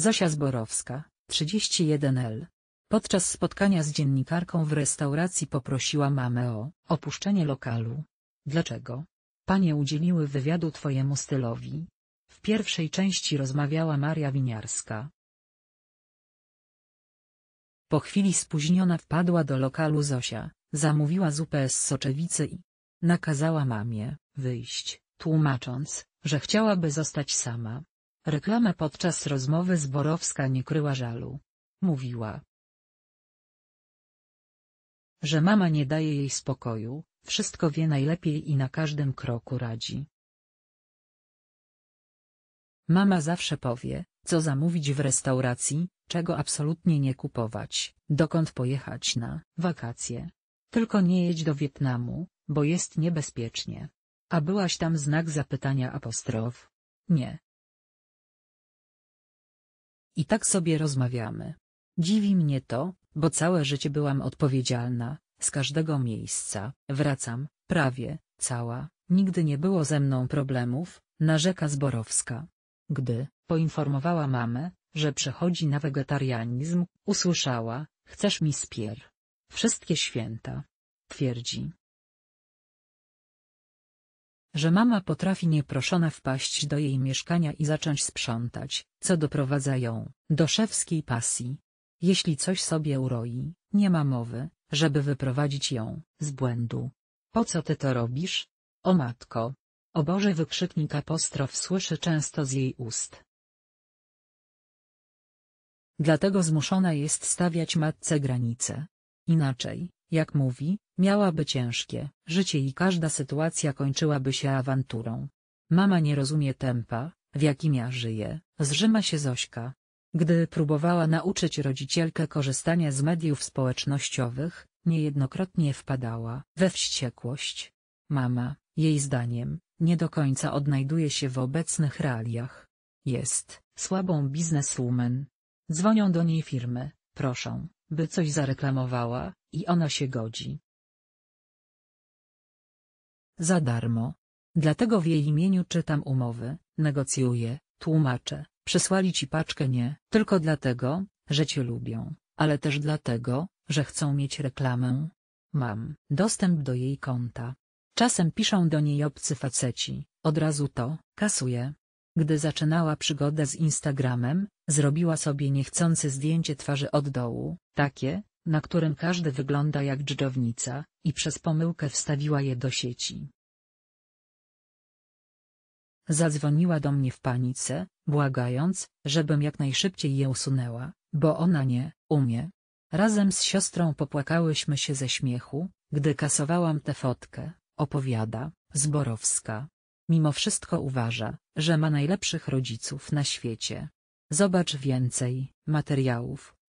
Zosia Zborowska, 31L. Podczas spotkania z dziennikarką w restauracji poprosiła mamę o opuszczenie lokalu. Dlaczego? Panie udzieliły wywiadu twojemu stylowi. W pierwszej części rozmawiała Maria Winiarska. Po chwili spóźniona wpadła do lokalu Zosia, zamówiła zupę z soczewicy i nakazała mamie wyjść, tłumacząc, że chciałaby zostać sama. Reklama podczas rozmowy z Borowska nie kryła żalu. Mówiła, że mama nie daje jej spokoju, wszystko wie najlepiej i na każdym kroku radzi. Mama zawsze powie, co zamówić w restauracji, czego absolutnie nie kupować, dokąd pojechać na wakacje. Tylko nie jedź do Wietnamu, bo jest niebezpiecznie. A byłaś tam znak zapytania apostrof. Nie, i tak sobie rozmawiamy. Dziwi mnie to, bo całe życie byłam odpowiedzialna, z każdego miejsca, wracam, prawie, cała, nigdy nie było ze mną problemów, narzeka Zborowska. Gdy poinformowała mamę, że przechodzi na wegetarianizm, usłyszała, chcesz mi spier. Wszystkie święta. Twierdzi, że mama potrafi nieproszona wpaść do jej mieszkania i zacząć sprzątać, co doprowadza ją do szewskiej pasji. Jeśli coś sobie uroi, nie ma mowy, żeby wyprowadzić ją z błędu. Po co ty to robisz? O matko! O Boże wykrzyknik apostrof słyszy często z jej ust. Dlatego zmuszona jest stawiać matce granice. Inaczej, jak mówi, Miałaby ciężkie życie i każda sytuacja kończyłaby się awanturą. Mama nie rozumie tempa, w jakim ja żyję, zrzyma się Zośka. Gdy próbowała nauczyć rodzicielkę korzystania z mediów społecznościowych, niejednokrotnie wpadała we wściekłość. Mama, jej zdaniem, nie do końca odnajduje się w obecnych realiach. Jest słabą bizneswoman. Dzwonią do niej firmy, proszą, by coś zareklamowała, i ona się godzi. Za darmo. Dlatego w jej imieniu czytam umowy, negocjuję, tłumaczę. Przysłali ci paczkę nie tylko dlatego, że cię lubią, ale też dlatego, że chcą mieć reklamę. Mam dostęp do jej konta. Czasem piszą do niej obcy faceci, od razu to kasuję. Gdy zaczynała przygodę z Instagramem, zrobiła sobie niechcące zdjęcie twarzy od dołu, takie, na którym każdy wygląda jak dżdżownica, i przez pomyłkę wstawiła je do sieci. Zadzwoniła do mnie w panice, błagając, żebym jak najszybciej je usunęła, bo ona nie umie. Razem z siostrą popłakałyśmy się ze śmiechu, gdy kasowałam tę fotkę, opowiada Zborowska. Mimo wszystko uważa, że ma najlepszych rodziców na świecie. Zobacz więcej materiałów.